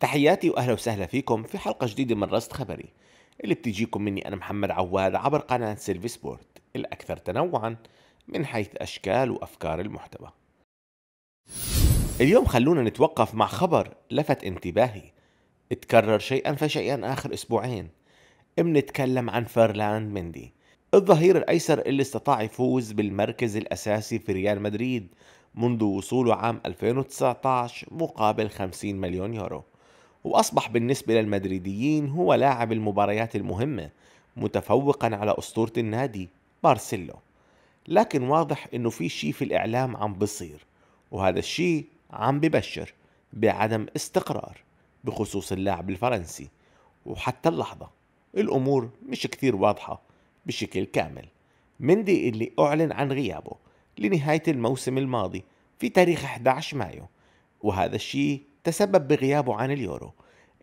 تحياتي واهلا وسهلا فيكم في حلقه جديده من رصد خبري اللي بتجيكم مني انا محمد عواد عبر قناه سيلفي سبورت الاكثر تنوعا من حيث اشكال وافكار المحتوى. اليوم خلونا نتوقف مع خبر لفت انتباهي اتكرر شيئا فشيئا اخر اسبوعين بنتكلم عن فرلاند مندي الظهير الايسر اللي استطاع يفوز بالمركز الاساسي في ريال مدريد منذ وصوله عام 2019 مقابل 50 مليون يورو وأصبح بالنسبة للمدريديين هو لاعب المباريات المهمة متفوقا على أسطورة النادي بارسيلو لكن واضح أنه في شيء في الإعلام عم بصير وهذا الشيء عم ببشر بعدم استقرار بخصوص اللاعب الفرنسي وحتى اللحظة الأمور مش كثير واضحة بشكل كامل مندي اللي أعلن عن غيابه لنهاية الموسم الماضي في تاريخ 11 مايو وهذا الشيء تسبب بغيابه عن اليورو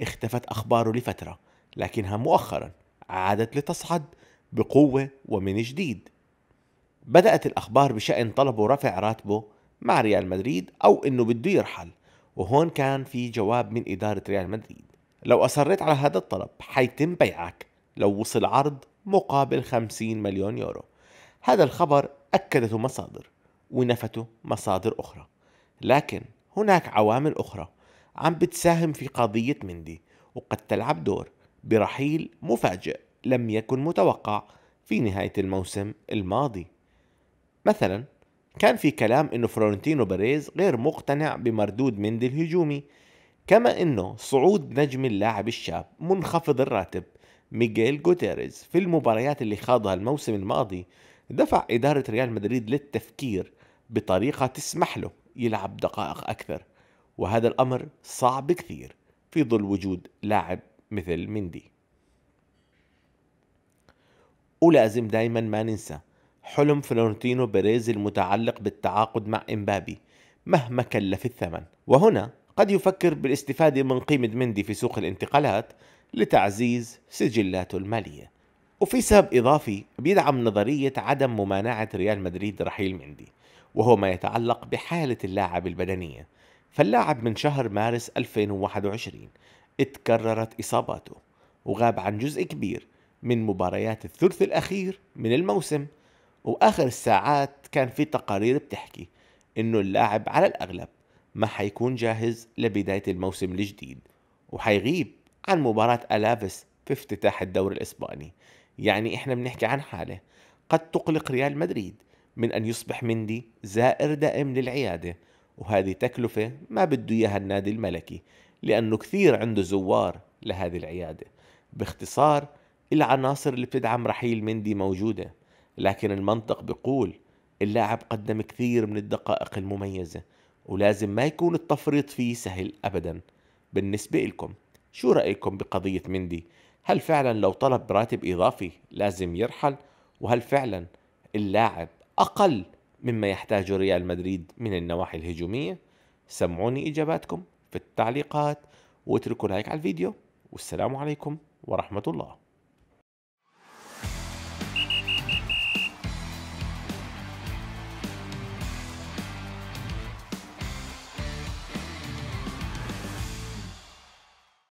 اختفت أخباره لفترة لكنها مؤخرا عادت لتصعد بقوة ومن جديد بدأت الأخبار بشأن طلبه رفع راتبه مع ريال مدريد أو أنه بده يرحل وهون كان في جواب من إدارة ريال مدريد لو أصريت على هذا الطلب حيتم بيعك لو وصل عرض مقابل 50 مليون يورو هذا الخبر أكدته مصادر ونفته مصادر أخرى لكن هناك عوامل أخرى عم بتساهم في قضية مندي وقد تلعب دور برحيل مفاجئ لم يكن متوقع في نهاية الموسم الماضي مثلا كان في كلام انه فلورنتينو باريز غير مقتنع بمردود مندي الهجومي كما أنه صعود نجم اللاعب الشاب منخفض الراتب ميغيل جوتيريز في المباريات اللي خاضها الموسم الماضي دفع إدارة ريال مدريد للتفكير بطريقة تسمح له يلعب دقائق أكثر وهذا الأمر صعب كثير في ظل وجود لاعب مثل مندي ولازم دايما ما ننسى حلم فلورنتينو بيريز المتعلق بالتعاقد مع إمبابي مهما كلف الثمن وهنا قد يفكر بالاستفادة من قيمة مندي في سوق الانتقالات لتعزيز سجلاته المالية وفي سبب إضافي بيدعم نظرية عدم ممانعة ريال مدريد رحيل مندي وهو ما يتعلق بحالة اللاعب البدنية فاللاعب من شهر مارس 2021 اتكررت إصاباته وغاب عن جزء كبير من مباريات الثلث الأخير من الموسم وآخر الساعات كان في تقارير بتحكي إنه اللاعب على الأغلب ما حيكون جاهز لبداية الموسم الجديد وحيغيب عن مباراة ألافس في افتتاح الدوري الإسباني يعني إحنا بنحكي عن حالة قد تقلق ريال مدريد من أن يصبح مندي زائر دائم للعيادة وهذه تكلفة ما بده إياها النادي الملكي لأنه كثير عنده زوار لهذه العيادة باختصار العناصر اللي بتدعم رحيل مندي موجودة لكن المنطق بيقول اللاعب قدم كثير من الدقائق المميزة ولازم ما يكون التفريط فيه سهل أبدا بالنسبة لكم شو رأيكم بقضية مندي؟ هل فعلا لو طلب راتب إضافي لازم يرحل؟ وهل فعلا اللاعب أقل مما يحتاجه ريال مدريد من النواحي الهجومية سمعوني إجاباتكم في التعليقات واتركوا لايك على الفيديو والسلام عليكم ورحمة الله